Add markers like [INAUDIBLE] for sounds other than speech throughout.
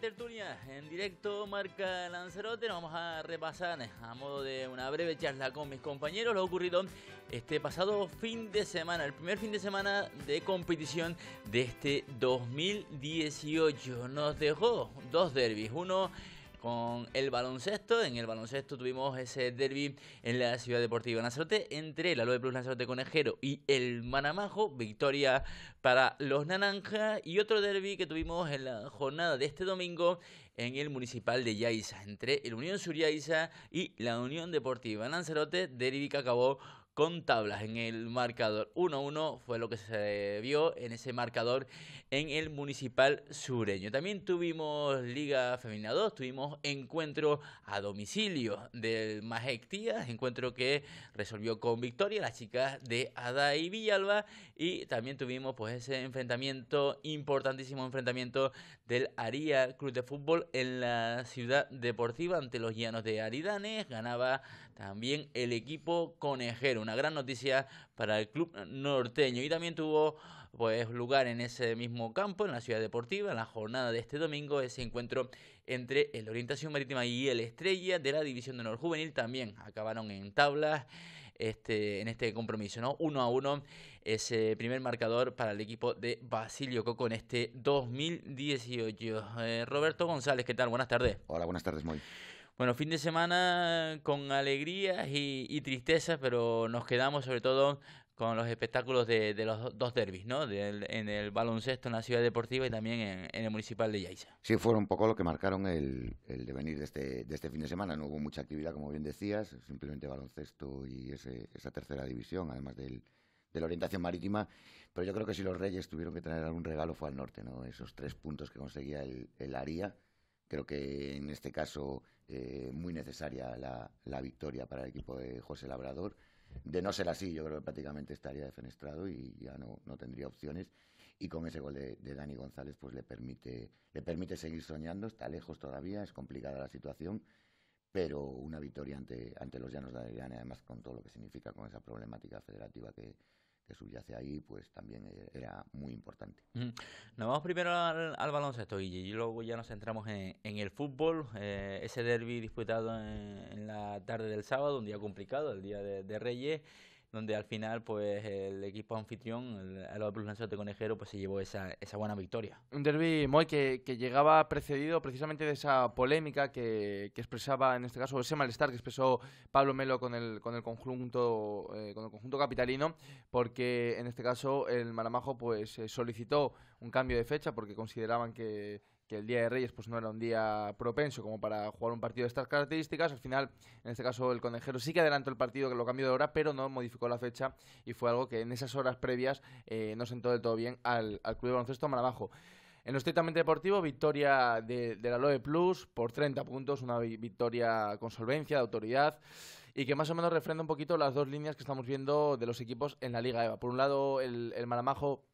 tertulia en directo marca Lanzarote. Nos vamos a repasar a modo de una breve charla con mis compañeros lo ocurrido este pasado fin de semana, el primer fin de semana de competición de este 2018. Nos dejó dos derbis, uno con el baloncesto. En el baloncesto tuvimos ese derby en la Ciudad Deportiva Lanzarote entre la Loe Plus Lanzarote Conejero y el Manamajo. Victoria para los Naranjas y otro derby que tuvimos en la jornada de este domingo en el municipal de Yaiza entre el Unión Sur Yaiza y la Unión Deportiva Lanzarote. Derby que acabó con tablas en el marcador. 1-1 fue lo que se vio en ese marcador en el Municipal Sureño. También tuvimos Liga Femenina 2, tuvimos encuentro a domicilio del Majec encuentro que resolvió con victoria las chicas de Ada y Villalba y también tuvimos pues ese enfrentamiento, importantísimo enfrentamiento del Aria Club de Fútbol en la ciudad deportiva ante los llanos de Aridanes, ganaba también el equipo conejero, una gran noticia para el club norteño. Y también tuvo pues lugar en ese mismo campo, en la ciudad deportiva, en la jornada de este domingo, ese encuentro entre el Orientación Marítima y el Estrella de la División de Honor Juvenil. También acabaron en tablas este, en este compromiso, ¿no? Uno a uno, ese primer marcador para el equipo de Basilio Coco en este 2018. Eh, Roberto González, ¿qué tal? Buenas tardes. Hola, buenas tardes, Moy. Bueno, fin de semana con alegrías y, tristezas, pero nos quedamos sobre todo con los espectáculos de, los dos derbis, ¿no? en el baloncesto en la ciudad deportiva y también en, el municipal de Yaiza. Sí, fueron un poco lo que marcaron el, devenir este, de este, fin de semana. No hubo mucha actividad, como bien decías, simplemente baloncesto y esa tercera división, además de la orientación marítima, pero yo creo que si los Reyes tuvieron que traer algún regalo fue al norte, ¿no? Esos tres puntos que conseguía el, el creo que en este caso eh, muy necesaria la, victoria para el equipo de José Labrador. De no ser así, yo creo que prácticamente estaría defenestrado y ya no, tendría opciones. Y con ese gol de, de, Dani González, pues le permite, le permite seguir soñando. Está lejos todavía, es complicada la situación, pero una victoria ante, ante los Llanos de Adrián, además con todo lo que significa con esa problemática federativa que, que subyace ahí, pues también eh, era muy importante. Nos vamos primero al, baloncesto y, luego ya nos centramos en, el fútbol, eh, ese derby disputado en, la tarde del sábado, un día complicado, el día de, de Reyes, donde al final pues el equipo anfitrión, el, el Plus de Conejero, pues se llevó esa, esa buena victoria. Un derby, muy que, que, llegaba precedido precisamente de esa polémica que, que, expresaba, en este caso, ese malestar que expresó Pablo Melo con el, con el conjunto eh, con el conjunto capitalino, porque en este caso el Maramajo pues eh, solicitó un cambio de fecha porque consideraban que que el Día de Reyes pues no era un día propenso como para jugar un partido de estas características. Al final, en este caso, el Conejero sí que adelantó el partido, que lo cambió de hora, pero no modificó la fecha y fue algo que en esas horas previas eh, no sentó del todo bien al, Club de Baloncesto Marabajo. En lo estrictamente deportivo, victoria de, de la Loe Plus por 30 puntos, una victoria con solvencia, de autoridad y que más o menos refrenda un poquito las dos líneas que estamos viendo de los equipos en la Liga EVA. Por un lado, el, el Maramajo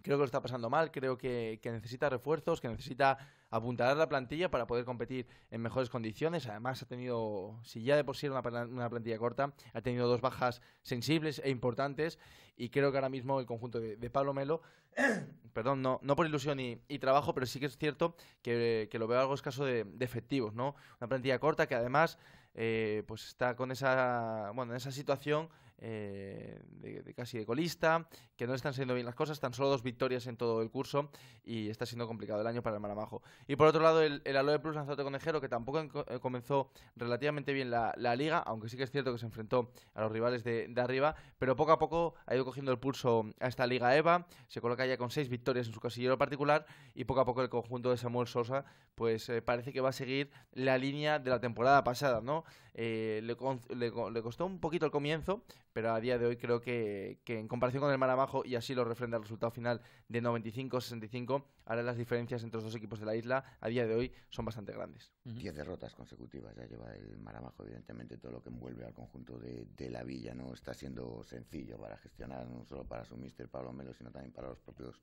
creo que lo está pasando mal, creo que, necesita refuerzos, que necesita apuntalar la plantilla para poder competir en mejores condiciones. Además, ha tenido, si ya de por sí era una, una, plantilla corta, ha tenido dos bajas sensibles e importantes y creo que ahora mismo el conjunto de, de Pablo Melo, [CLEARS THROAT] perdón, no, por ilusión y, trabajo, pero sí que es cierto que, lo veo algo escaso de, de, efectivos, ¿no? Una plantilla corta que además eh, pues está con esa, bueno, en esa situación eh, de, casi de colista, que no están siendo bien las cosas, tan solo dos victorias en todo el curso y está siendo complicado el año para el Maramajo. Y por otro lado, el, el Aloe Plus Lanzarote Conejero, que tampoco eh, comenzó relativamente bien la, liga, aunque sí que es cierto que se enfrentó a los rivales de, arriba, pero poco a poco ha ido cogiendo el pulso a esta Liga EVA, se coloca ya con seis victorias en su casillero particular y poco a poco el conjunto de Samuel Sosa pues eh, parece que va a seguir la línea de la temporada pasada, ¿no? le, le costó un poquito el comienzo, pero a día de hoy creo que, que, en comparación con el Marabajo y así lo refrenda el resultado final de 95-65, ahora las diferencias entre los dos equipos de la isla a día de hoy son bastante grandes. Diez derrotas consecutivas ya lleva el Marabajo evidentemente todo lo que envuelve al conjunto de, de, la villa no está siendo sencillo para gestionar, no solo para su mister Pablo Melo, sino también para los propios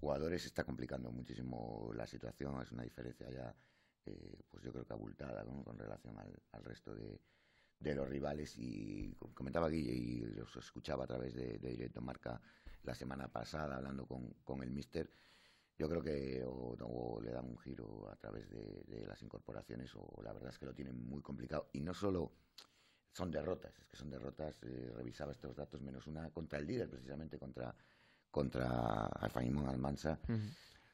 jugadores, está complicando muchísimo la situación, es una diferencia ya, eh, pues yo creo que abultada con relación al resto de de los rivales y comentaba Guille y los escuchaba a través de, Directo Marca la semana pasada hablando con, el míster, yo creo que o, le dan un giro a través de, las incorporaciones o la verdad es que lo tienen muy complicado y no solo son derrotas, es que son derrotas, eh, revisaba estos datos menos una contra el líder precisamente, contra contra Alfaimón Almansa,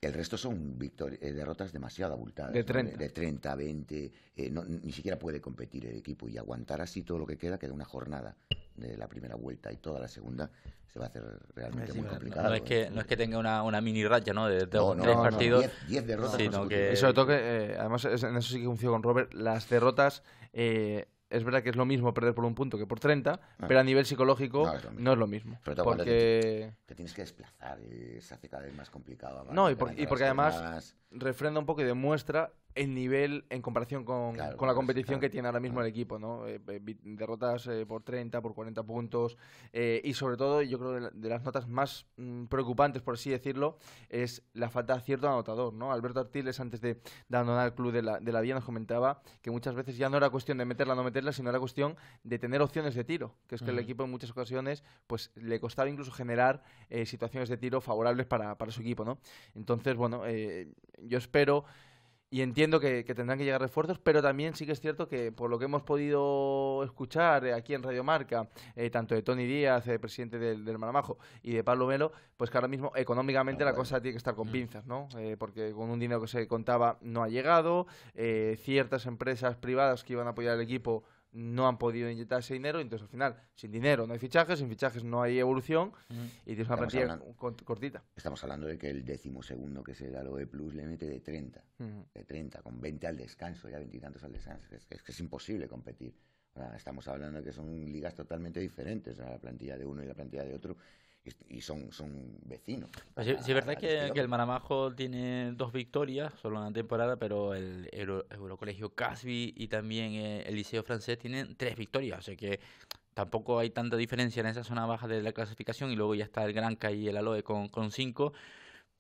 el resto son eh, derrotas demasiado abultadas. De 30. a 20. no, ni siquiera puede competir el equipo y aguantar así todo lo que queda, queda una jornada de la primera vuelta y toda la segunda se va a hacer realmente muy complicado. No es, que, no es que tenga una, una mini racha, ¿no? De, de tres no, partidos. Diez, derrotas. Sino que... Y sobre todo que, eh, además, en eso sí que confío con Robert, las derrotas eh, es verdad que es lo mismo perder por un punto que por 30, ah. pero a nivel psicológico no es lo mismo. pero porque te, tienes que desplazar y se hace cada vez más complicado. No, y, porque además refrenda un poco y demuestra en nivel en comparación con, la competición que tiene ahora mismo el equipo, ¿no? Eh, eh, derrotas eh, por 30, por 40 puntos y sobre todo, yo creo, que de las notas más mm, preocupantes, por así decirlo, es la falta de cierto anotador, ¿no? Alberto Artiles, antes de, abandonar el club de la, de la Vía, nos comentaba que muchas veces ya no era cuestión de meterla o no meterla, sino era cuestión de tener opciones de tiro, que es que el equipo en muchas ocasiones pues le costaba incluso generar situaciones de tiro favorables para, para su equipo, ¿no? Entonces, bueno, yo espero y entiendo que, tendrán que llegar refuerzos, pero también sí que es cierto que por lo que hemos podido escuchar eh, aquí en Radio Marca, eh, tanto de Tony Díaz, eh, presidente del, Maramajo, y de Pablo Melo, pues que ahora mismo económicamente la cosa tiene que estar con mm. pinzas, ¿no? porque con un dinero que se contaba no ha llegado, ciertas empresas privadas que iban a apoyar al equipo no han podido inyectarse dinero, entonces al final, sin dinero no hay fichajes, sin fichajes no hay evolución mm. y tienes una plantilla cortita. Estamos hablando de que el décimo segundo, que da lo OE Plus, le mete de 30, de 30, con 20 al descanso, ya 20 tantos al descanso. Es, que es imposible competir. estamos hablando de que son ligas totalmente diferentes, la plantilla de uno y la plantilla de otro, y son, son vecinos. Pues sí, es verdad que, el Maramajo tiene dos victorias, solo una temporada, pero el, el Eurocolegio Casby y también eh, el Liceo Francés tienen tres victorias, o sea que tampoco hay tanta diferencia en esa zona baja de la clasificación y luego ya está el Granca y el Aloe con, con cinco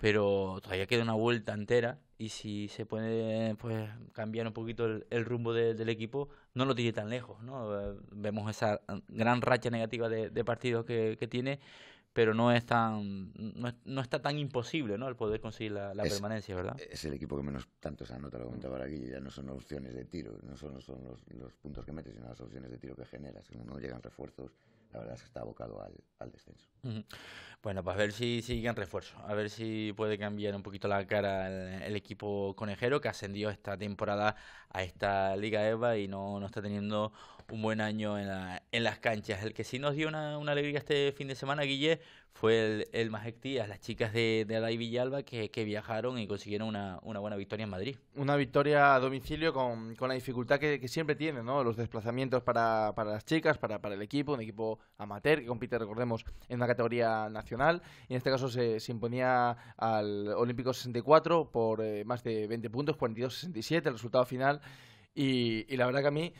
pero todavía queda una vuelta entera y si se puede pues cambiar un poquito el, rumbo del equipo no lo tiene tan lejos no eh, vemos esa gran racha negativa de, de partidos que tiene pero no es tan no, está tan imposible no el poder conseguir la, permanencia verdad es el equipo que menos tanto tantos anota lo para aquí ya no son opciones de tiro no son los, puntos que metes sino las opciones de tiro que generas si no llegan refuerzos la verdad es que está abocado al, descenso bueno pues a ver si siguen refuerzos a ver si puede cambiar un poquito la cara el, equipo conejero que ascendió esta temporada a esta Liga Eva y no no está teniendo un buen año en, las canchas. El que sí nos dio una, alegría este fin de semana, Guille, fue el, el las chicas de, de Alay Villalba que, viajaron y consiguieron una, buena victoria en Madrid. Una victoria a domicilio con, la dificultad que, siempre tienen, ¿no? Los desplazamientos para, las chicas, para, el equipo, un equipo amateur que compite, recordemos, en una categoría nacional. Y en este caso se, imponía al Olímpico 64 por eh, más de 20 puntos, 42-67 el resultado final. y la verdad que a mí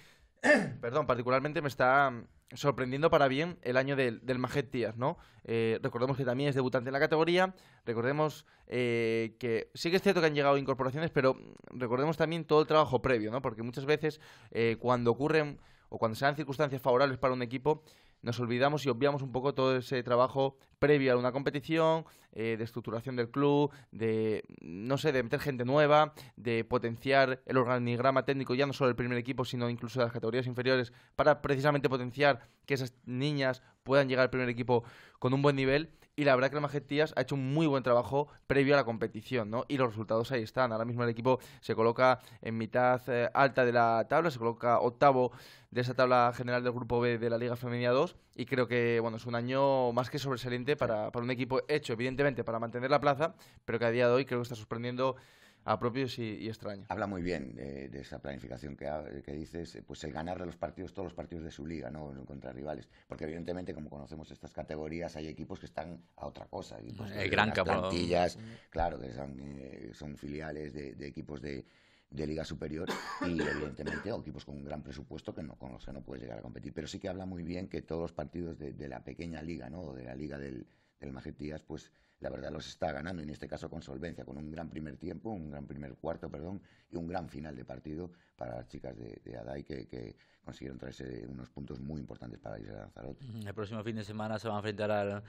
[CLEARS THROAT] perdón, particularmente me está sorprendiendo para bien el año del, del Majet ¿no? Eh, recordemos que también es debutante en la categoría, recordemos eh, que sí que es cierto que han llegado incorporaciones, pero recordemos también todo el trabajo previo, ¿no? Porque muchas veces eh, cuando ocurren o cuando se dan circunstancias favorables para un equipo, nos olvidamos y obviamos un poco todo ese trabajo previo a una competición, eh, de estructuración del club, de, no sé, de meter gente nueva, de potenciar el organigrama técnico, ya no solo del primer equipo, sino incluso de las categorías inferiores, para precisamente potenciar que esas niñas puedan llegar al primer equipo con un buen nivel y la verdad que el Majetías ha hecho un muy buen trabajo previo a la competición, ¿no? Y los resultados ahí están. Ahora mismo el equipo se coloca en mitad eh, alta de la tabla, se coloca octavo de esa tabla general del grupo B de la Liga Femenina 2 y creo que bueno es un año más que sobresaliente para, para un equipo hecho evidentemente para mantener la plaza, pero que a día de hoy creo que está sorprendiendo y, extraños. Habla muy bien de, esa planificación que, que, dices, eh, pues el ganarle los partidos, todos los partidos de su liga, ¿no? Contra rivales. Porque evidentemente, como conocemos estas categorías, hay equipos que están a otra cosa. gran plantillas, claro, que son, eh, filiales de, equipos de, liga superior y evidentemente equipos con un gran presupuesto que no, con los que no puedes llegar a competir. Pero sí que habla muy bien que todos los partidos de, de la pequeña liga, ¿no? de la liga del, el Magetías, Díaz, pues la verdad los está ganando, en este caso con solvencia, con un gran primer tiempo, un gran primer cuarto, perdón, y un gran final de partido para las chicas de, de Adai que, consiguieron traerse unos puntos muy importantes para Isla Lanzarote. Mm, el próximo fin de semana se va a enfrentar al,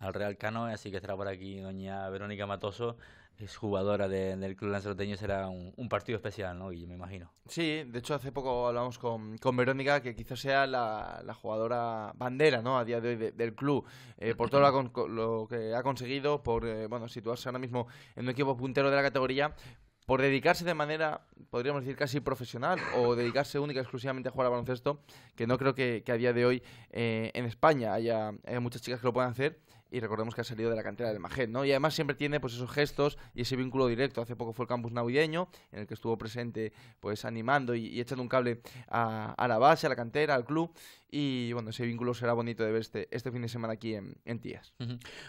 al Real Canoe, así que estará por aquí doña Verónica Matoso es jugadora del Club Lanzaroteño, será un, partido especial, ¿no? Y me imagino. Sí, de hecho hace poco hablamos con, Verónica, que quizás sea la, jugadora bandera, ¿no? A día de hoy del club, eh, por todo lo, que ha conseguido, por, eh, bueno, situarse ahora mismo en un equipo puntero de la categoría, por dedicarse de manera, podríamos decir, casi profesional o dedicarse única y exclusivamente a jugar al baloncesto, que no creo que, a día de hoy eh, en España haya muchas chicas que lo puedan hacer y recordemos que ha salido de la cantera del Majed, ¿no? Y además siempre tiene pues esos gestos y ese vínculo directo. Hace poco fue el campus navideño en el que estuvo presente pues animando y, echando un cable a, la base, a la cantera, al club y bueno, ese vínculo será bonito de ver este, este fin de semana aquí en, Tías.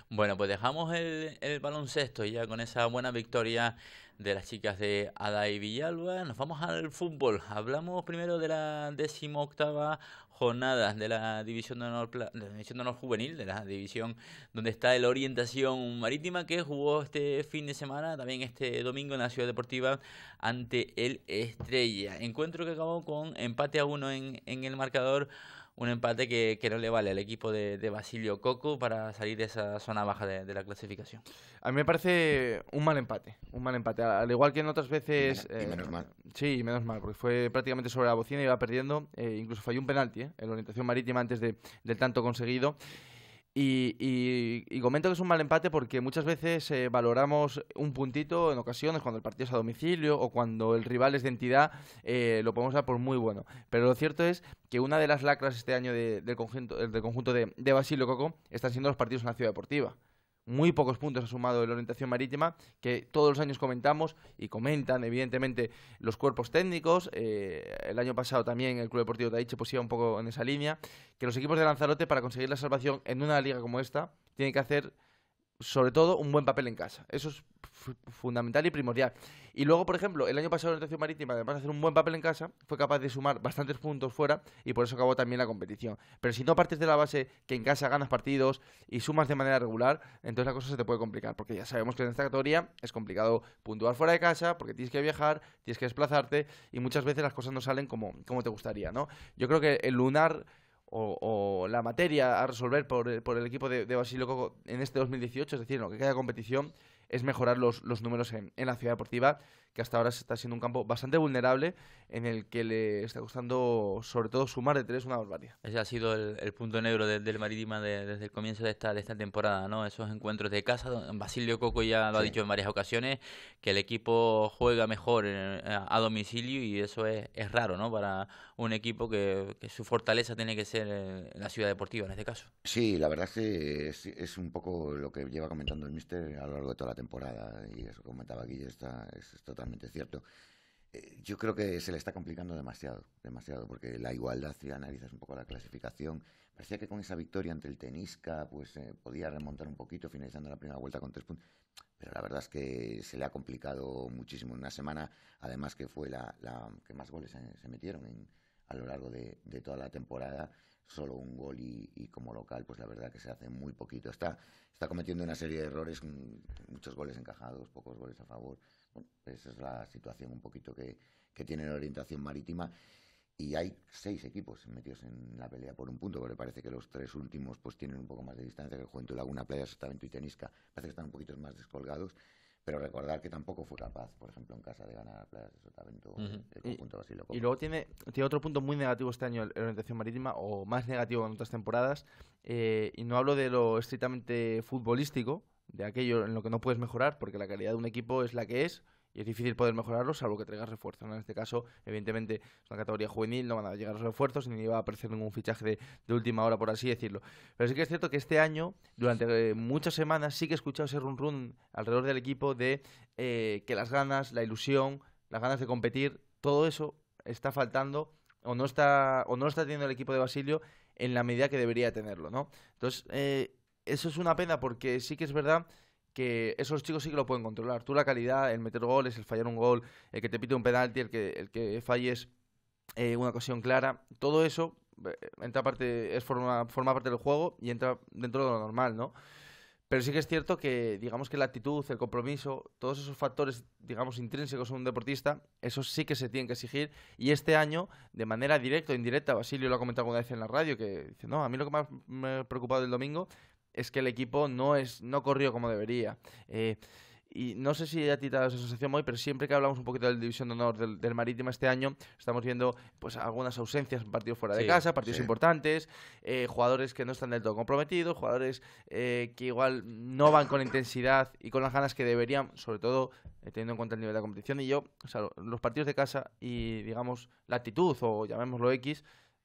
Bueno, pues dejamos el, el baloncesto ya con esa buena victoria de las chicas de Ada y Villalba. Nos vamos al fútbol. Hablamos primero de la decimoctava jornada de la División de Honor, de división honor Juvenil, de la división donde está el Orientación Marítima, que jugó este fin de semana, también este domingo en la Ciudad Deportiva, ante el Estrella. Encuentro que acabó con empate a uno en, en el marcador un empate que, no le vale al equipo de, Basilio Coco para salir de esa zona baja de, la clasificación. A mí me parece un mal empate, un mal empate. Al igual que en otras veces... Eh, menos, mal. Sí, menos mal, porque fue prácticamente sobre la bocina, y iba perdiendo, eh, incluso falló un penalti eh, en la orientación marítima antes de, del tanto conseguido. Y, comento que es un mal empate porque muchas veces eh, valoramos un puntito en ocasiones cuando el partido es a domicilio o cuando el rival es de entidad, eh, lo podemos dar por muy bueno. Pero lo cierto es que una de las lacras este año del conjunto, del conjunto de, de Basilio Coco están siendo los partidos en la ciudad deportiva muy pocos puntos ha sumado en la orientación marítima, que todos los años comentamos y comentan, evidentemente, los cuerpos técnicos. Eh, el año pasado también el Club Deportivo de pues iba un poco en esa línea, que los equipos de Lanzarote, para conseguir la salvación en una liga como esta, tienen que hacer, sobre todo, un buen papel en casa. Eso es fundamental y primordial. Y luego, por ejemplo, el año pasado la competición marítima, además de hacer un buen papel en casa, fue capaz de sumar bastantes puntos fuera y por eso acabó también la competición. Pero si no partes de la base que en casa ganas partidos y sumas de manera regular, entonces la cosa se te puede complicar, porque ya sabemos que en esta categoría es complicado puntuar fuera de casa, porque tienes que viajar, tienes que desplazarte y muchas veces las cosas no salen como, te gustaría, ¿no? Yo creo que el lunar... O, la materia a resolver por, por el equipo de, de en este 2018, es decir, lo que queda competición, es mejorar los, los números en, en, la ciudad deportiva, que hasta ahora está siendo un campo bastante vulnerable en el que le está costando sobre todo sumar de tres una barbaridad. Ese ha sido el, punto negro del Marítima desde el comienzo de esta, esta temporada, ¿no? Esos encuentros de casa, Basilio Coco ya lo ha dicho en varias ocasiones, que el equipo juega mejor eh, a domicilio y eso es, raro, ¿no? Para un equipo que, su fortaleza tiene que ser eh, la ciudad deportiva en este caso. Sí, la verdad es que es, un poco lo que lleva comentando el míster a lo largo de toda la temporada y eso comentaba Guille, está, es totalmente cierto. Eh, yo creo que se le está complicando demasiado, demasiado, porque la igualdad, si analizas un poco la clasificación, parecía que con esa victoria ante el Tenisca, pues eh, podía remontar un poquito, finalizando la primera vuelta con tres puntos, pero la verdad es que se le ha complicado muchísimo. en Una semana, además, que fue la, que más goles se, metieron a lo largo de, toda la temporada, solo un gol y, como local, pues la verdad que se hace muy poquito. está cometiendo una serie de errores, mm, muchos goles encajados, pocos goles a favor esa es la situación un poquito que, tiene la orientación marítima. Y hay seis equipos metidos en la pelea por un punto, porque parece que los tres últimos pues tienen un poco más de distancia que el Juventud Laguna, Playa Sotavento y Tenisca. Parece que están un poquito más descolgados, pero recordar que tampoco fue capaz, por ejemplo, en casa de ganar a Playa Sotavento el conjunto Y luego tiene, otro punto muy negativo este año la orientación marítima, o más negativo en otras temporadas, eh, y no hablo de lo estrictamente futbolístico, de aquello en lo que no puedes mejorar, porque la calidad de un equipo es la que es y es difícil poder mejorarlo salvo que traigas refuerzos. En este caso, evidentemente, es una categoría juvenil, no van a llegar los refuerzos ni va a aparecer ningún fichaje de, última hora, por así decirlo. Pero sí que es cierto que este año, durante eh, muchas semanas, sí que he escuchado ese run-run alrededor del equipo de eh, que las ganas, la ilusión, las ganas de competir, todo eso está faltando o no está, o no está teniendo el equipo de Basilio en la medida que debería tenerlo, ¿no? Entonces, eh, eso es una pena porque sí que es verdad que esos chicos sí que lo pueden controlar. Tú la calidad, el meter goles, el fallar un gol, el que te pite un penalti, el que, el que falles eh, una ocasión clara, todo eso eh, entra parte, es forma, parte del juego y entra dentro de lo normal, ¿no? Pero sí que es cierto que, digamos que la actitud, el compromiso, todos esos factores, digamos, intrínsecos a un deportista, eso sí que se tienen que exigir. Y este año, de manera directa o indirecta, Basilio lo ha comentado alguna vez en la radio, que dice, no, a mí lo que más me ha preocupado el domingo es que el equipo no, es, no corrió como debería. Eh, y no sé si a ti te da esa sensación hoy, pero siempre que hablamos un poquito de la División de Honor del, del Marítimo este año, estamos viendo pues algunas ausencias en partidos fuera de casa, partidos importantes, eh, jugadores que no están del todo comprometidos, jugadores eh, que igual no van con intensidad y con las ganas que deberían, sobre todo teniendo en cuenta el nivel de la competición. Y yo, los partidos de casa y, digamos, la actitud, o llamémoslo X,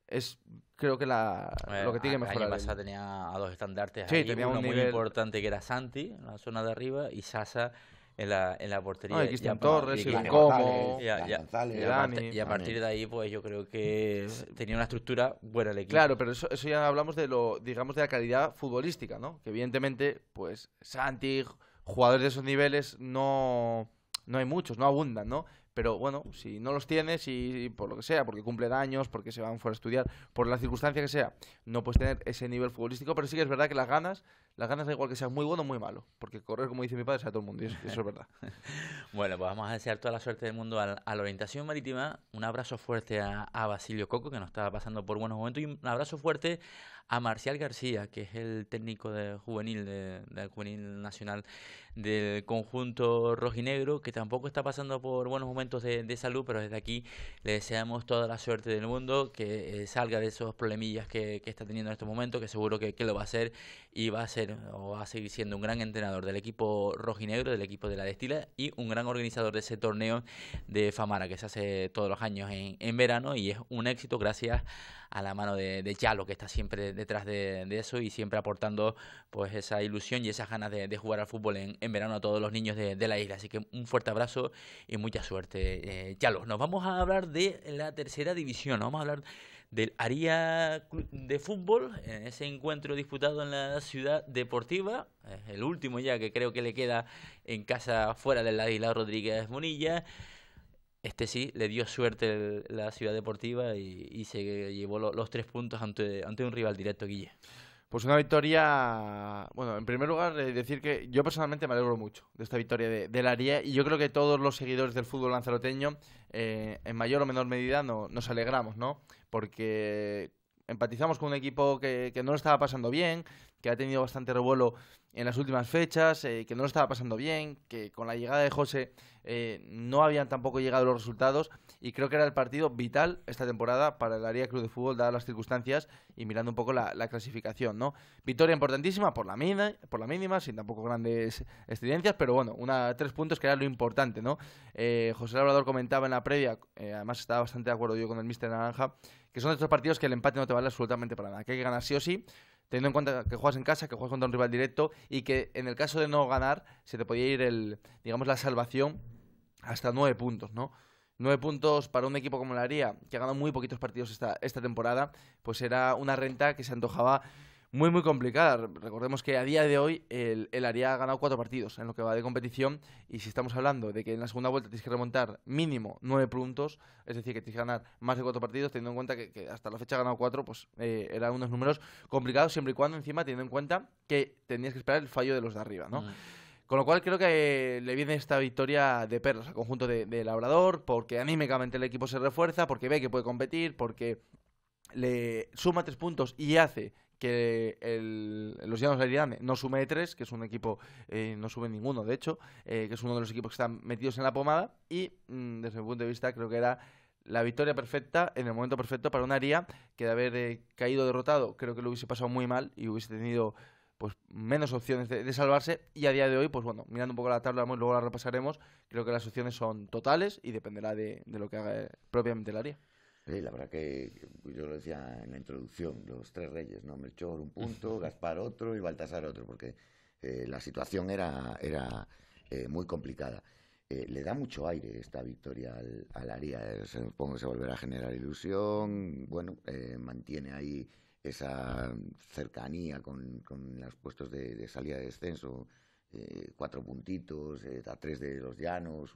es creo que la, lo que tiene que mejorar. El pasado tenía a dos estandartes sí, ahí, tenía uno muy importante que era Santi, en la zona de arriba, y Sasa en la, en la portería. y Cristian Torres, y Como, y, a, partir de ahí, pues yo creo que tenía una estructura buena el equipo. Claro, pero eso, eso ya hablamos de lo, digamos, de la calidad futbolística, ¿no? Que evidentemente, pues Santi, jugadores de esos niveles, no, no hay muchos, no abundan, ¿no? pero bueno, si no los tienes y, por lo que sea, porque cumplen años, porque se van fuera a estudiar, por la circunstancia que sea, no puedes tener ese nivel futbolístico, pero sí que es verdad que las ganas las ganas da igual que seas muy bueno o muy malo, porque correr, como dice mi padre, sea todo el mundo, y eso, es verdad. [LAUGHS] bueno, pues vamos a desear toda la suerte del mundo a, la orientación marítima. Un abrazo fuerte a, Basilio Coco, que nos está pasando por buenos momentos, y un abrazo fuerte a Marcial García, que es el técnico de juvenil, del juvenil nacional del conjunto rojinegro, que tampoco está pasando por buenos momentos de, salud, pero desde aquí le deseamos toda la suerte del mundo, que eh, salga de esos problemillas que, está teniendo en estos momentos, que seguro que, que lo va a hacer y va a ser o va a seguir siendo un gran entrenador del equipo rojinegro, del equipo de la Destila y un gran organizador de ese torneo de Famara que se hace todos los años en, verano y es un éxito gracias a la mano de, Chalo que está siempre detrás de, eso y siempre aportando pues esa ilusión y esas ganas de, jugar al fútbol en, en, verano a todos los niños de, la isla. Así que un fuerte abrazo y mucha suerte. Eh, nos vamos a hablar de la tercera división, vamos a hablar del Aria de Fútbol, en ese encuentro disputado en la ciudad deportiva, el último ya que creo que le queda en casa fuera del Águila Rodríguez Monilla. Este sí, le dio suerte la ciudad deportiva y, se llevó los tres puntos ante, ante un rival directo, Guille. Pues una victoria, bueno, en primer lugar eh, decir que yo personalmente me alegro mucho de esta victoria de, del y yo creo que todos los seguidores del fútbol lanzaroteño, eh, en mayor o menor medida, nos alegramos, ¿no? Porque empatizamos con un equipo que, que no lo estaba pasando bien, que ha tenido bastante revuelo en las últimas fechas, eh, que no lo estaba pasando bien, que con la llegada de José eh, no habían tampoco llegado los resultados y creo que era el partido vital esta temporada para el área Club de Fútbol, dadas las circunstancias y mirando un poco la, clasificación. ¿no? Victoria importantísima por la, mínima, sin tampoco grandes excedencias, pero bueno, una, tres puntos que era lo importante. ¿no? Eh, José Labrador comentaba en la previa, además estaba bastante de acuerdo yo con el Mister Naranja, que son estos partidos que el empate no te vale absolutamente para nada, que hay que ganar sí o sí teniendo en cuenta que juegas en casa, que juegas contra un rival directo y que en el caso de no ganar se te podía ir el, digamos, la salvación hasta nueve puntos, ¿no? Nueve puntos para un equipo como la haría, que ha ganado muy poquitos partidos esta, esta temporada, pues era una renta que se antojaba muy, muy complicada. Recordemos que a día de hoy el, el ha ganado cuatro partidos en lo que va de competición y si estamos hablando de que en la segunda vuelta tienes que remontar mínimo nueve puntos, es decir, que tienes que ganar más de cuatro partidos, teniendo en cuenta que, hasta la fecha ha ganado cuatro, pues eh, eran unos números complicados siempre y cuando encima teniendo en cuenta que tenías que esperar el fallo de los de arriba, ¿no? Mm. Con lo cual creo que le viene esta victoria de perlas al conjunto de, Labrador, porque anímicamente el equipo se refuerza, porque ve que puede competir, porque le suma tres puntos y hace que los Llanos de no sume E3, que es un equipo, eh, no sube ninguno de hecho, eh, que es uno de los equipos que están metidos en la pomada y mm, desde mi punto de vista creo que era la victoria perfecta en el momento perfecto para un Aria que de haber eh, caído derrotado creo que lo hubiese pasado muy mal y hubiese tenido pues menos opciones de, salvarse y a día de hoy pues bueno mirando un poco la tabla luego la repasaremos creo que las opciones son totales y dependerá de, de lo que haga propiamente el área Sí, la verdad que yo lo decía en la introducción, los tres reyes, ¿no? Melchor un punto, Gaspar otro y Baltasar otro, porque eh, la situación era, era eh, muy complicada. Eh, le da mucho aire esta victoria al, al supongo que se volverá a generar ilusión, bueno, mantiene ahí esa cercanía con, con los puestos de, salida de descenso, cuatro puntitos, eh, a tres de los llanos,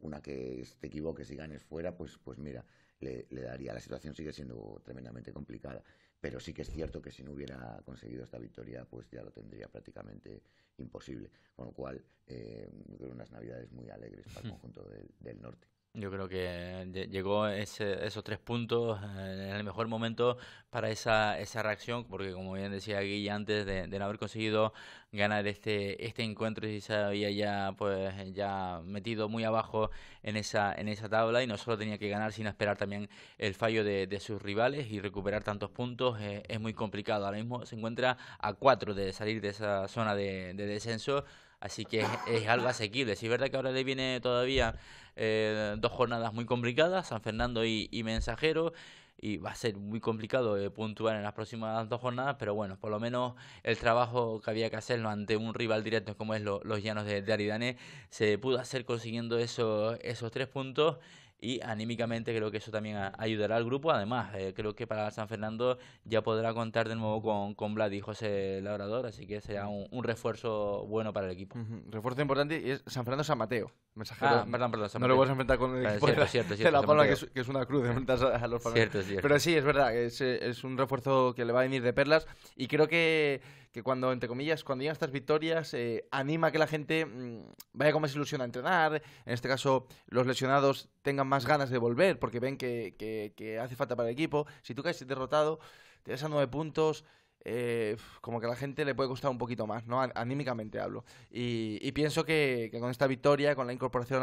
una que te equivoques y ganes fuera, pues, pues mira, le, daría. La situación sigue siendo tremendamente complicada, pero sí que es cierto que si no hubiera conseguido esta victoria, pues ya lo tendría prácticamente imposible. Con lo cual, eh, unas navidades muy alegres para el [LAUGHS] conjunto del norte. Yo creo que llegó esos tres puntos en el mejor momento para esa, esa reacción, porque como bien decía Guilla antes de, no haber conseguido ganar este, este encuentro, y se había ya, pues, ya metido muy abajo en esa, en esa tabla y no solo tenía que ganar, sino esperar también el fallo de, sus rivales y recuperar tantos puntos eh, es muy complicado. Ahora mismo se encuentra a cuatro de salir de esa zona de descenso Así que es, algo asequible. Si es verdad que ahora le viene todavía eh, dos jornadas muy complicadas, San Fernando y, Mensajero y va a ser muy complicado eh, puntuar en las próximas dos jornadas, pero bueno, por lo menos el trabajo que había que hacerlo ante un rival directo como es los Llanos de, Aridane se pudo hacer consiguiendo eso, esos tres puntos y anímicamente creo que eso también ayudará al grupo. Además, eh, creo que para San Fernando ya podrá contar de nuevo con, Vlad y José Labrador, así que será un, refuerzo bueno para el equipo. Refuerzo importante y es San Fernando San Mateo. Mensajero. Ah, perdón, perdón, San no lo vas a enfrentar con el equipo cierto, cierto, la, Palma, que es, que es, una cruz de a, los Pero sí, es verdad, es un refuerzo que le va a venir de perlas y creo que que cuando, entre comillas, cuando llegan estas victorias, eh, anima a que la gente mm, vaya con más ilusión a entrenar, en este caso los lesionados tengan más ganas de volver porque ven que, hace falta para el equipo. Si tú caes derrotado, te das a nueve puntos, eh, como que a la gente le puede costar un poquito más, ¿no? Anímicamente hablo. Y, pienso que, con esta victoria, con la incorporación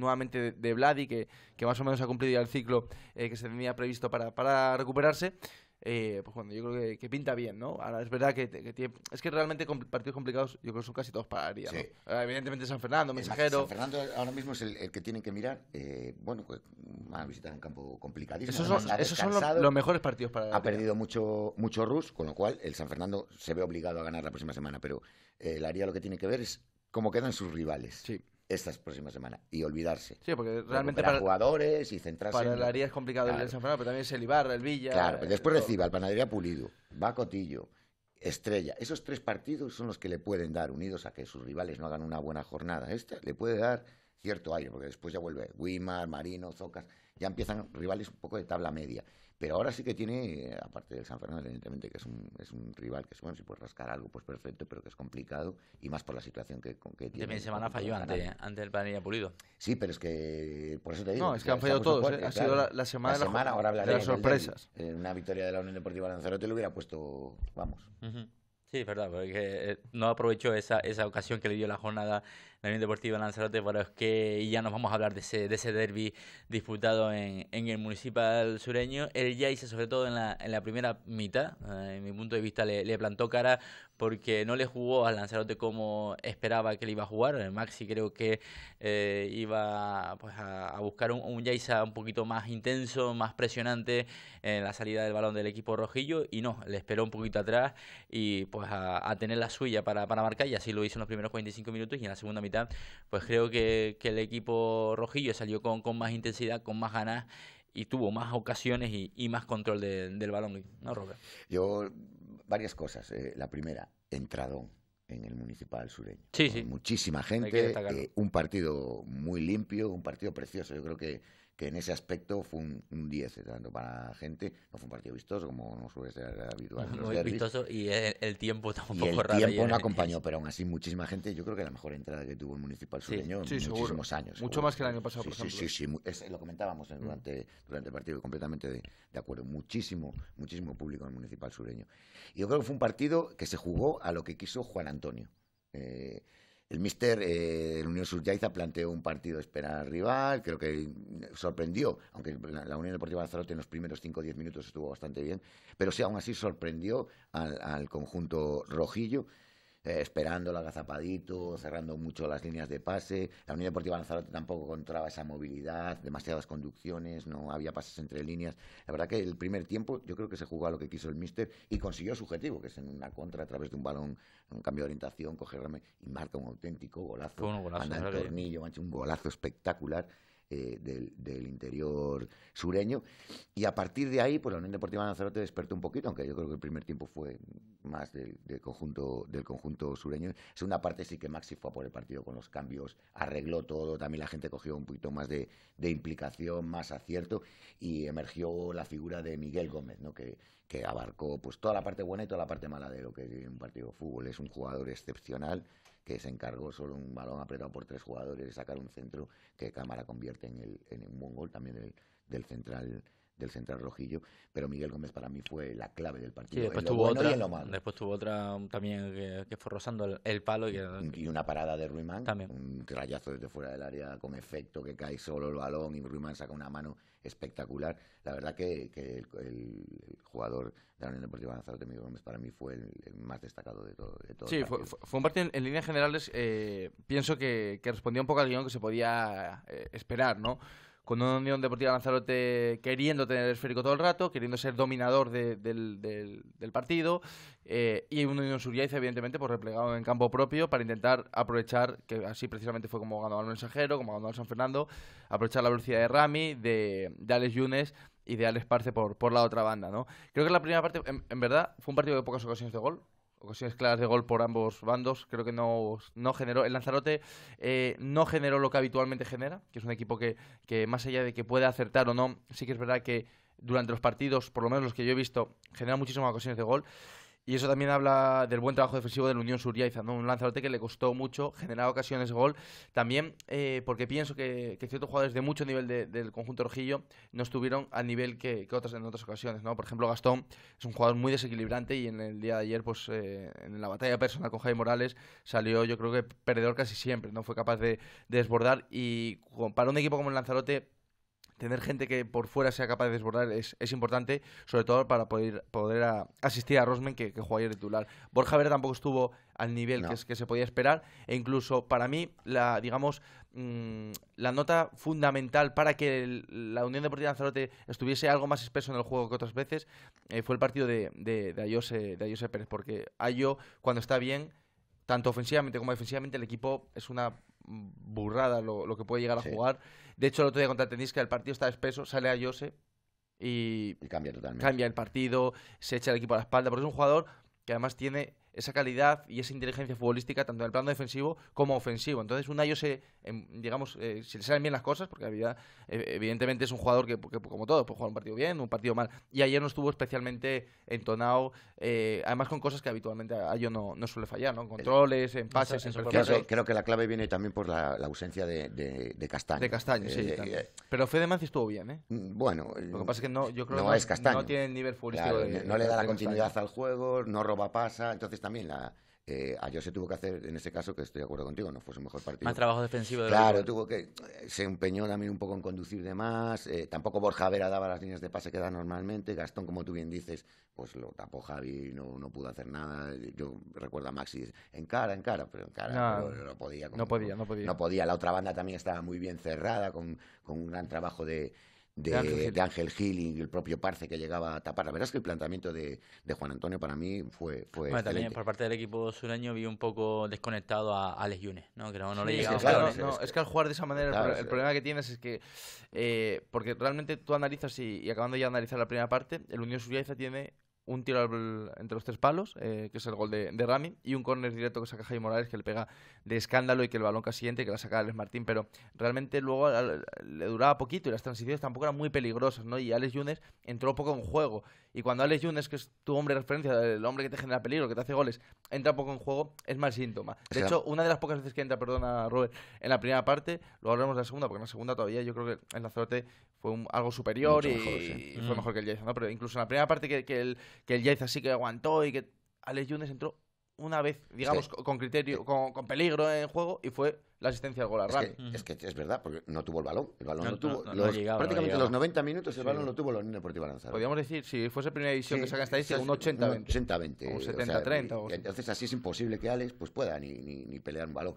nuevamente de, Vladi, que, más o menos ha cumplido ya el ciclo eh, que se tenía previsto para recuperarse, eh, pues cuando yo creo que, pinta bien, ¿no? Ahora es verdad que, tiene, es que realmente partidos complicados yo creo son casi todos para Aria, ah, Evidentemente San Fernando, Mensajero. San Fernando ahora mismo es el, que tienen que mirar. Eh, bueno, pues, van a visitar un campo complicadísimo. Esos son, los, mejores partidos para Ha perdido mucho, mucho Rus, con lo cual el San Fernando se ve obligado a ganar la próxima semana, pero el área lo que tiene que ver es cómo quedan sus rivales. Sí. Estas próximas semanas. y olvidarse. Sí, porque realmente para jugadores y centrarse. Para el es complicado el San pero también es el Ibar, el Villa. Claro, pero después eh, reciba el Panadería Pulido, bacotillo Estrella. Esos tres partidos son los que le pueden dar, unidos a que sus rivales no hagan una buena jornada. Este le puede dar cierto aire, porque después ya vuelve Wimar, Marino, Zocas, ya empiezan rivales un poco de tabla media. Pero ahora sí que tiene, eh, aparte del San Fernando, evidentemente, que es un, es un rival que, es bueno, si puedes rascar algo, pues perfecto, pero que es complicado, y más por la situación que, que tiene. También Semana falló ante, ante, el Planilla Pulido. Sí, pero es que, por eso te digo. No, es que han fallado todos, ¿eh? ha sido la, semana, ahora de las sorpresas. Eh, una victoria de la Unión Deportiva Lanzarote lo hubiera puesto, vamos. Sí, es verdad, porque no aprovechó esa, esa ocasión que le dio la jornada la Deportiva de Lanzarote, pero es que ya nos vamos a hablar de ese, derby disputado en, el municipal sureño. El Yaiza, sobre todo en la, primera mitad, eh, en mi punto de vista, le, plantó cara porque no le jugó al Lanzarote como esperaba que le iba a jugar. El eh, Maxi creo que eh, iba pues, a, buscar un, Jaisa un poquito más intenso, más presionante en la salida del balón del equipo rojillo y no, le esperó un poquito atrás y pues a, tener la suya para, para marcar y así lo hizo en los primeros 45 minutos y en la segunda mitad pues creo que, el equipo rojillo salió con, más intensidad, con más ganas y tuvo más ocasiones y, más control del balón, ¿no, Robert? Yo, varias cosas. Eh, la primera, entrado en el municipal sureño. Sí, Muchísima gente, eh, un partido muy limpio, un partido precioso. Yo creo que que en ese aspecto fue un 10, tanto para gente, no fue un partido vistoso como no suele ser habitual. Muy vistoso y e, el, tiempo tampoco y el tiempo no acompañó, pero aún así muchísima gente, yo creo que la mejor entrada que tuvo el municipal sureño en muchísimos años. Mucho más que el año pasado, sí, por sí, ejemplo. Sí, ¿eh? sí, lo comentábamos ¿eh? mm. durante, el partido, completamente de, acuerdo. Muchísimo, muchísimo público en el municipal sureño. Y yo creo que fue un partido que se jugó a lo que quiso Juan Antonio. Eh, el míster eh, del Unión Surjaiza planteó un partido esperar al rival, creo que sorprendió, aunque la Unión Deportiva Lanzarote en los primeros 5 o 10 minutos estuvo bastante bien, pero sí, aún así sorprendió al conjunto rojillo. Eh, esperando el agazapadito, cerrando mucho las líneas de pase. La Unión Deportiva Lanzarote tampoco encontraba esa movilidad, demasiadas conducciones, no había pases entre líneas. La verdad que el primer tiempo yo creo que se jugó a lo que quiso el míster y consiguió su objetivo, que es en una contra a través de un balón, un cambio de orientación, cogerme y marca un auténtico golazo. un tornillo, un golazo espectacular eh, del, interior sureño. Y a partir de ahí, pues la Unión Deportiva de Lanzarote despertó un poquito, aunque yo creo que el primer tiempo fue más del, conjunto, del conjunto sureño. Segunda parte sí que Maxi fue a por el partido con los cambios, arregló todo, también la gente cogió un poquito más de, de implicación, más acierto, y emergió la figura de Miguel Gómez, ¿no? que, que abarcó pues toda la parte buena y toda la parte mala de lo que es un partido de fútbol. Es un jugador excepcional que se encargó solo un balón apretado por tres jugadores de sacar un centro que Cámara convierte en, el, en un buen gol también del, del central del central rojillo, pero Miguel Gómez para mí fue la clave del partido. después, tuvo otra, y después tuvo otra también que, fue rozando el, palo. Y, y, una parada de Ruimán, un rayazo desde fuera del área con efecto que cae solo el balón y Ruimán saca una mano espectacular. La verdad que, que el, jugador de la Unión Deportiva de Miguel Gómez, para mí fue el, más destacado de todo. sí, fue, un partido en, líneas generales, eh, pienso que, respondió un poco al guión que se podía eh, esperar, ¿no? con una Unión Deportiva Lanzarote queriendo tener el esférico todo el rato, queriendo ser dominador del, partido, eh, y una Unión Suriaiza, evidentemente, pues replegado en campo propio para intentar aprovechar, que así precisamente fue como ganó al mensajero, como ganó al San Fernando, aprovechar la velocidad de Rami, de, Alex Yunes y de Alex Parce por, por la otra banda, ¿no? Creo que la primera parte, en verdad, fue un partido de pocas ocasiones de gol, ocasiones claras de gol por ambos bandos. Creo que no, no generó. El Lanzarote eh, no generó lo que habitualmente genera, que es un equipo que, que, más allá de que pueda acertar o no, sí que es verdad que durante los partidos, por lo menos los que yo he visto, genera muchísimas ocasiones de gol. Y eso también habla del buen trabajo defensivo de la Unión Suriaiza, ¿no? Un lanzarote que le costó mucho generar ocasiones de gol. También eh, porque pienso que, ciertos jugadores de mucho nivel del conjunto rojillo no estuvieron al nivel que, que, otras en otras ocasiones, ¿no? Por ejemplo, Gastón es un jugador muy desequilibrante y en el día de ayer, pues eh, en la batalla personal con Jaime Morales salió yo creo que perdedor casi siempre, ¿no? Fue capaz de, de desbordar y para un equipo como el Lanzarote tener gente que por fuera sea capaz de desbordar es, importante, sobre todo para poder, asistir a Rosman, que, que jugó ayer titular. Borja Vera tampoco estuvo al nivel que, se podía esperar, e incluso para mí, la, digamos, mm, la nota fundamental para que la Unión Deportiva de Lanzarote estuviese algo más espeso en el juego que otras veces eh, fue el partido de, de, Ayose, de Pérez, porque Ayo, cuando está bien, tanto ofensivamente como defensivamente, el equipo es una burrada lo, que puede llegar a jugar. De hecho, el otro día contra que el partido está espeso, sale a Jose y, cambia totalmente. Cambia el partido, se echa el equipo a la espalda, porque es un jugador que además tiene esa calidad y esa inteligencia futbolística, tanto en el plano defensivo como ofensivo. Entonces, un se em, eh, se digamos, si le salen bien las cosas, porque había, e, evidentemente es un jugador que, como todos, puede jugar un partido bien, un partido mal, y ayer no estuvo especialmente entonado, eh, además con cosas que habitualmente Ayo no, suele fallar, ¿no? controles, en pases, en creo, creo que la clave viene también por la, ausencia de, Castaño. De Castaño, sí. Eh, pero Fede Manzi estuvo bien, ¿eh? Mm, bueno, lo que pasa es que no, yo creo es Castaño. no tiene nivel futbolístico. no le da la continuidad al juego, no roba pasa, entonces también la, eh, se tuvo que hacer, en ese caso, que estoy de acuerdo contigo, no fue su mejor partido. Más trabajo defensivo. claro, tuvo que, eh, se empeñó también un poco en conducir de más, eh, tampoco Borja Vera daba las líneas de pase que da normalmente, Gastón, como tú bien dices, pues lo tapó Javi, no, no pudo hacer nada, yo recuerdo a Maxi, en cara, en cara, pero en cara no, podía, no podía. No podía, no podía. La otra banda también estaba muy bien cerrada, con un gran trabajo de, de, Ángel, Gil. y el propio Parce que llegaba a tapar. La verdad es que el planteamiento de, Juan Antonio para mí fue, fue bueno, también por parte del equipo sureño vi un poco desconectado a Alex Yunes, ¿no? Que no, llegaba. Es que, al jugar de esa manera el, problema que tienes es que... Eh, porque realmente tú analizas y, acabando ya de analizar la primera parte, el Unión Suriaiza tiene un tiro entre los tres palos, eh, que es el gol de, Rami, y un córner directo que saca Jaime Morales, que le pega de escándalo y que el balón casi siguiente que la saca Alex Martín. Pero realmente luego le duraba poquito y las transiciones tampoco eran muy peligrosas, ¿no? Y Alex Yunes entró poco en juego. Y cuando Alex Yunes, que es tu hombre de referencia, el hombre que te genera peligro, que te hace goles, entra poco en juego, es mal síntoma. De hecho, una de las pocas veces que entra, perdona Robert, en la primera parte, luego hablaremos de la segunda, porque en la segunda todavía yo creo que en la suerte fue algo superior y, fue mm. mejor que el Jason, ¿no? Pero incluso en la primera parte que, que el que el Jets sí que aguantó y que Alex Yunes entró una vez, digamos, con criterio, eh, con, peligro en juego y fue la asistencia al gol a que, es que, es verdad, porque no tuvo el balón. El balón no, tuvo. prácticamente los 90 minutos el balón lo tuvo los Unión Deportiva Podríamos decir, si fuese primera división que saca estadística, un 80-20. 80-20. Un 70-30. entonces así es imposible que Alex pues pueda ni, ni, pelear un balón.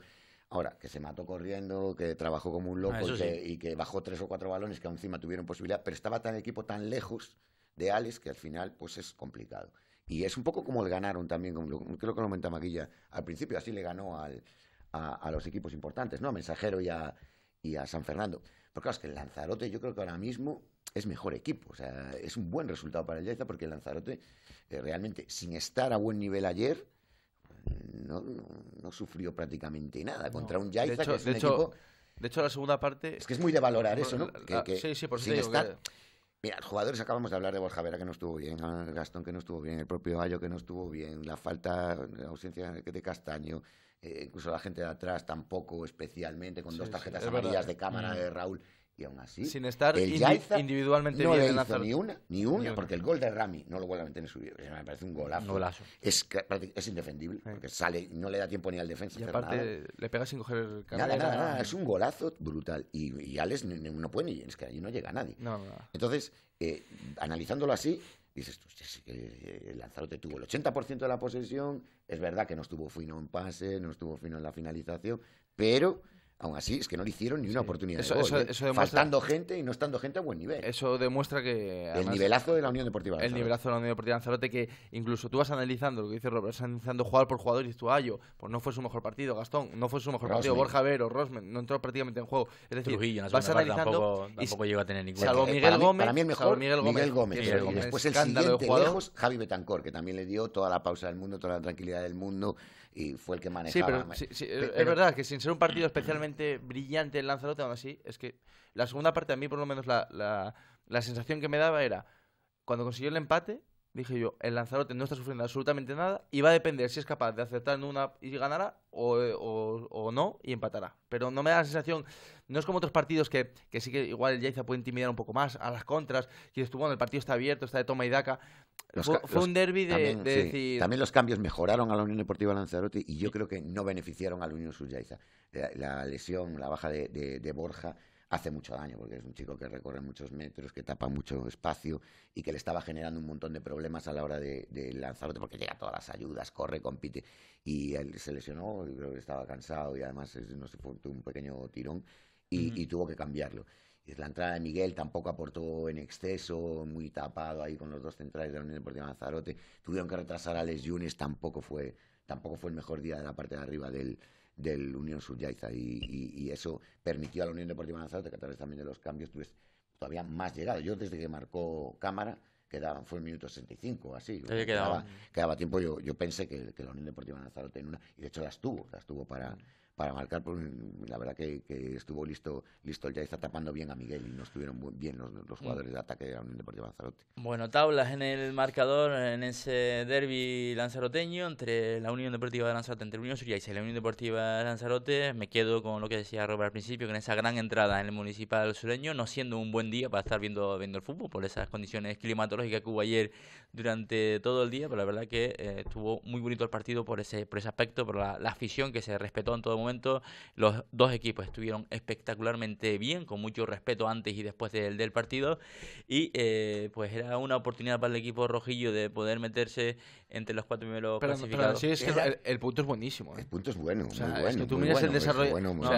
Ahora, que se mató corriendo, que trabajó como un ah, loco y, que, bajó tres o cuatro balones que encima tuvieron posibilidad, pero estaba tan el equipo tan lejos de que al final pues es complicado. Y es un poco como le ganaron también, creo que lo comentaba Maquilla al principio, así le ganó al, a, los equipos importantes, ¿no? A Mensajero y a, San Fernando. Pero claro, es que el Lanzarote yo creo que ahora mismo es mejor equipo. O sea, es un buen resultado para el Yaiza porque el Lanzarote eh, realmente, sin estar a buen nivel ayer, no, sufrió prácticamente nada contra un Yaiza de hecho, que es De hecho, la segunda parte... Es que es muy de valorar eso, ¿no? sí, sí, por estar... Mira, jugadores acabamos de hablar de Borja que no estuvo bien, Gastón que no estuvo bien, el propio Ayo que no estuvo bien, la falta, la ausencia de Castaño, eh, incluso la gente de atrás tampoco especialmente, con dos tarjetas amarillas de cámara mm. de Raúl y aún así. Sin estar individualmente no bien le ni una, ni una, porque el gol de Rami no lo vuelve a meter en su vida. Me parece un golazo. Es, indefendible, porque sale, no le da tiempo ni al defensa. Y aparte, le pega sin coger el nada, nada, Es un golazo brutal. Y, Alex no, puede ni. Es que allí no llega nadie. Entonces, eh, analizándolo así, dices tú, eh, el Lanzarote tuvo el 80% de la posesión, es verdad que no estuvo fino en pase, no estuvo fino en la finalización, pero Aún así, es que no le hicieron ni una oportunidad ¿eh? eso, demuestra... Faltando gente y no estando gente a buen nivel. Eso demuestra que... el nivelazo de la Unión Deportiva Lanzarote. El nivelazo de la Unión Deportiva Lanzarote que incluso tú vas analizando, lo que dice Robert, vas analizando jugador por jugador y dices tú, ah, pues no fue su mejor partido, Gastón, no fue su mejor partido, Borja Vero, Rosmen, no entró prácticamente en juego. Es decir, vas analizando... Tampoco, tampoco llegó a tener ningún... Salvo Miguel Gómez. para mí el mejor, Miguel Gómez. Miguel Después el siguiente, de Javi Betancor, que también le dio toda la pausa del mundo, toda la tranquilidad del mundo y fue el que manejaba. es verdad que sin ser un partido especialmente brillante en Lanzarote, aún así, es que la segunda parte a mí por lo menos la sensación que me daba era, cuando consiguió el empate, Dije yo, el Lanzarote no está sufriendo absolutamente nada y va a depender si es capaz de aceptar en una y ganará o, no y empatará. Pero no me da la sensación, no es como otros partidos que, sí que igual el Yaiza puede intimidar un poco más a las contras. y estuvo bueno, el partido está abierto, está de toma y daca. fue, un derby de, decir. También los cambios mejoraron a la Unión Deportiva Lanzarote y yo creo que no beneficiaron al Unión Sur Yaiza. La, lesión, la baja de, de Borja hace mucho daño, porque es un chico que recorre muchos metros, que tapa mucho espacio y que le estaba generando un montón de problemas a la hora de, de porque llega a todas las ayudas, corre, compite. Y él se lesionó, y creo que estaba cansado y además no se fue un pequeño tirón y, tuvo que cambiarlo. La entrada de Miguel tampoco aportó en exceso, muy tapado ahí con los dos centrales de la Unión Deportiva Lanzarote. Tuvieron que retrasar a Les Yunes, tampoco fue, tampoco fue el mejor día de la parte de arriba del, del Unión Suryaiza y, y, eso permitió a la Unión Deportiva Lanzarote que a través también de los cambios tuviese todavía más llegado. Yo desde que marcó cámara quedaban, fue el minuto 65 así, quedaba, quedaba, quedaba tiempo, yo, yo pensé que, la Unión Deportiva Lanzarote en una, y de hecho las tuvo, las tuvo para, mm para marcar, pues, la verdad que, estuvo listo, listo el está tapando bien a Miguel y no estuvieron bien los, los mm. jugadores de ataque de la Unión Deportiva Lanzarote. Bueno, tablas en el marcador en ese derby lanzaroteño entre la Unión Deportiva de Lanzarote, entre Unión y la Unión Deportiva de Lanzarote. Me quedo con lo que decía Robert al principio, con esa gran entrada en el municipal sureño, no siendo un buen día para estar viendo, viendo el fútbol por esas condiciones climatológicas que hubo ayer durante todo el día, pero la verdad que eh, estuvo muy bonito el partido por ese, aspecto, por la, la afición que se respetó en todo momento los dos equipos estuvieron espectacularmente bien, con mucho respeto antes y después del, partido. Y eh, pues era una oportunidad para el equipo rojillo de poder meterse entre los cuatro primeros clasificados. sí, es que el, punto es buenísimo. El ¿eh? punto es bueno, muy bueno. Es que tú miras el desarrollo.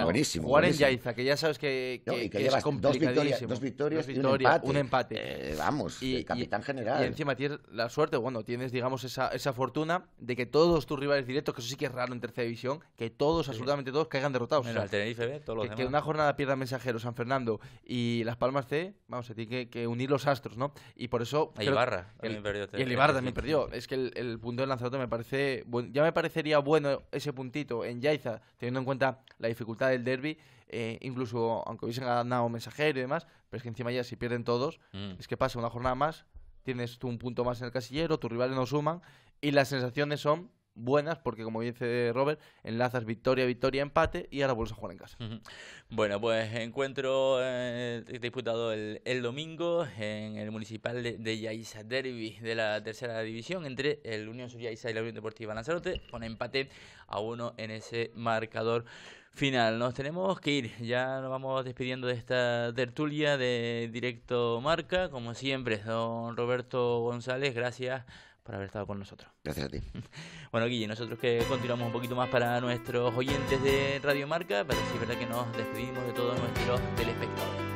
buenísimo. Juárez en que ya sabes que, es dos victorias, dos victorias, y un empate. Eh, vamos, y, el capitán general. Y encima tienes la suerte, bueno, tienes, digamos, esa, esa fortuna de que todos tus rivales directos, que eso sí que es raro en tercera división, que todos, absolutamente todos, caigan derrotados. En el Tenerife, ¿eh? todos los que, demás. que una jornada pierda Mensajero, San Fernando y Las Palmas C, vamos, se tiene que, unir los astros, ¿no? Y por eso. El Ibarra Y el Ibarra también perdió. Es que el el punto del Lanzarote me parece. Ya me parecería bueno ese puntito en Yaiza, teniendo en cuenta la dificultad del derby. Eh, incluso aunque hubiesen ganado mensajero y demás, pero es que encima ya si pierden todos, mm. es que pasa una jornada más, tienes tú un punto más en el casillero, tus rivales no suman y las sensaciones son buenas, porque como dice Robert, enlazas victoria, victoria, empate y ahora vuelves a jugar en casa. Bueno, pues encuentro eh, disputado el, domingo en el municipal de, Yaiza Derby de la tercera división entre el Unión Sur y la Unión Deportiva Lanzarote, con empate a uno en ese marcador final. Nos tenemos que ir, ya nos vamos despidiendo de esta tertulia de directo marca, como siempre, don Roberto González, gracias por haber estado con nosotros. Gracias a ti. [LAUGHS] Bueno, Guille, nosotros que continuamos un poquito más para nuestros oyentes de Radio Marca, pero sí es verdad que nos despedimos de todos nuestros telespectadores.